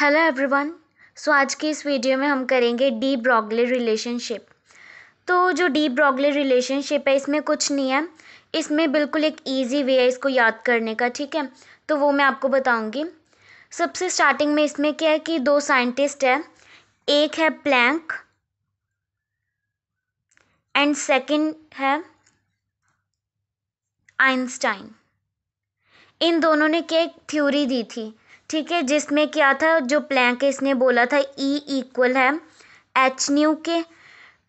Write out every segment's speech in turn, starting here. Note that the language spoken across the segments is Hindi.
हेलो एवरीवन सो आज के इस वीडियो में हम करेंगे डी ब्रॉगले रिलेशनशिप तो जो डी ब्रॉगले रिलेशनशिप है इसमें कुछ नहीं है इसमें बिल्कुल एक इजी वे है इसको याद करने का ठीक है तो वो मैं आपको बताऊंगी सबसे स्टार्टिंग में इसमें क्या है कि दो साइंटिस्ट है एक है प्लैंक एंड सेकंड है आइंस्टाइन इन दोनों ने क्या एक थ्योरी दी थी ठीक है जिसमें क्या था जो प्लैंक इसने बोला था ई e इक्वल है एच न्यू के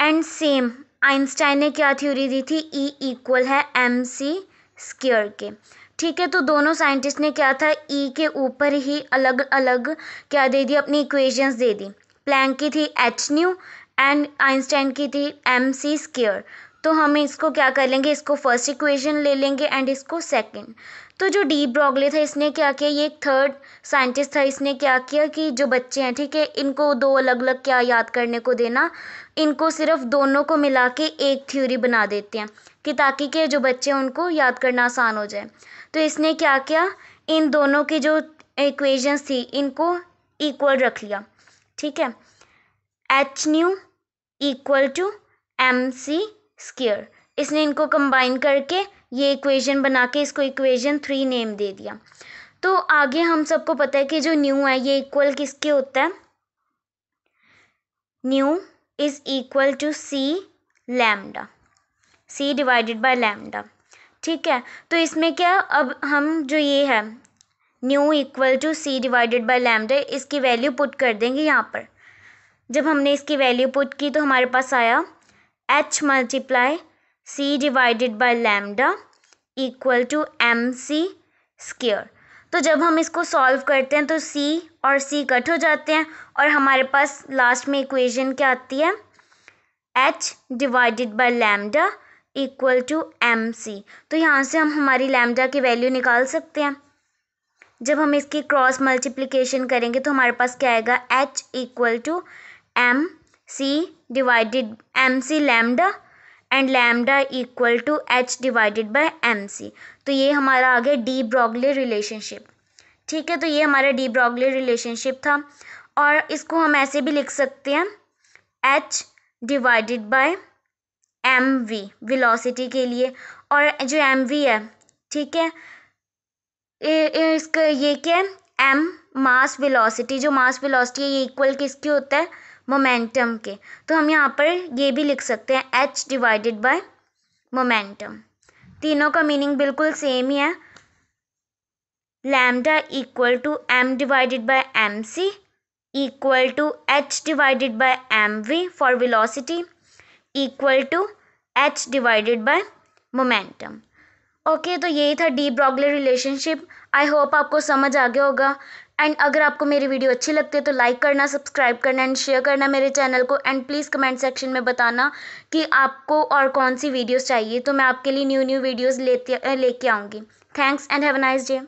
एंड सेम आइंस्टाइन ने क्या थ्योरी दी थी ई e इक्वल है एम सी स्क्र के ठीक है तो दोनों साइंटिस्ट ने क्या था ई e के ऊपर ही अलग अलग क्या दे दी अपनी इक्वेशंस दे दी प्लैंक की थी एच न्यू एंड आइंस्टाइन की थी एम सी स्केयर तो हम इसको क्या कर लेंगे इसको फर्स्ट इक्वेशन ले लेंगे एंड इसको सेकंड तो जो डी ब्रॉगले था इसने क्या किया ये एक थर्ड साइंटिस्ट था इसने क्या किया कि जो बच्चे हैं ठीक है इनको दो अलग अलग क्या याद करने को देना इनको सिर्फ दोनों को मिला के एक थ्योरी बना देते हैं कि ताकि के जो बच्चे हैं उनको याद करना आसान हो जाए तो इसने क्या किया इन दोनों की जो इक्वेजन्स थी इनको इक्वल रख लिया ठीक है H nu equal to M C square इसने इनको कंबाइन करके ये इक्वेशन बना के इसको इक्वेशन थ्री नेम दे दिया तो आगे हम सबको पता है कि जो न्यू है ये इक्वल किसके होता है nu is equal to C lambda C divided by lambda ठीक है तो इसमें क्या अब हम जो ये है nu equal to C divided by lambda इसकी वैल्यू पुट कर देंगे यहाँ पर जब हमने इसकी वैल्यू पुट की तो हमारे पास आया H multiply C divided by lambda equal to M C square तो जब हम इसको सॉल्व करते हैं तो सी और सी कट हो जाते हैं और हमारे पास लास्ट में इक्वेशन क्या आती है H divided by lambda equal to M C तो यहाँ से हम हमारी लैम्डा की वैल्यू निकाल सकते हैं जब हम इसकी क्रॉस मल्टीप्लिकेशन करेंगे तो हमारे पास क्या आएगा H equal to M C divided C lambda and lambda equal to H divided by M C तो ये हमारा आ गया डी ब्रॉगले रिलेशनशिप ठीक है तो ये हमारा डी ब्रॉगले रिलेशनशिप था और इसको हम ऐसे भी लिख सकते हैं H divided by M V velocity के लिए और जो एम वी है ठीक है इसका ये क्या है एम मास विलोसिटी जो मास विलोसिटी है ये इक्वल किसकी होता है मोमेंटम के तो हम यहाँ पर ये भी लिख सकते हैं एच डिवाइडेड बाय मोमेंटम तीनों का मीनिंग बिल्कुल सेम ही है lambda equal to M divided by M C equal to H divided by M V for velocity equal to H divided by momentum okay तो यही था de Broglie relationship I hope आपको समझ आ गया होगा एंड अगर आपको मेरी वीडियो अच्छी लगती है तो लाइक करना सब्सक्राइब करना एंड शेयर करना मेरे चैनल को एंड प्लीज़ कमेंट सेक्शन में बताना कि आपको और कौन सी वीडियोस चाहिए तो मैं आपके लिए न्यू न्यू वीडियोस लेती लेके आऊँगी thanks and have a nice day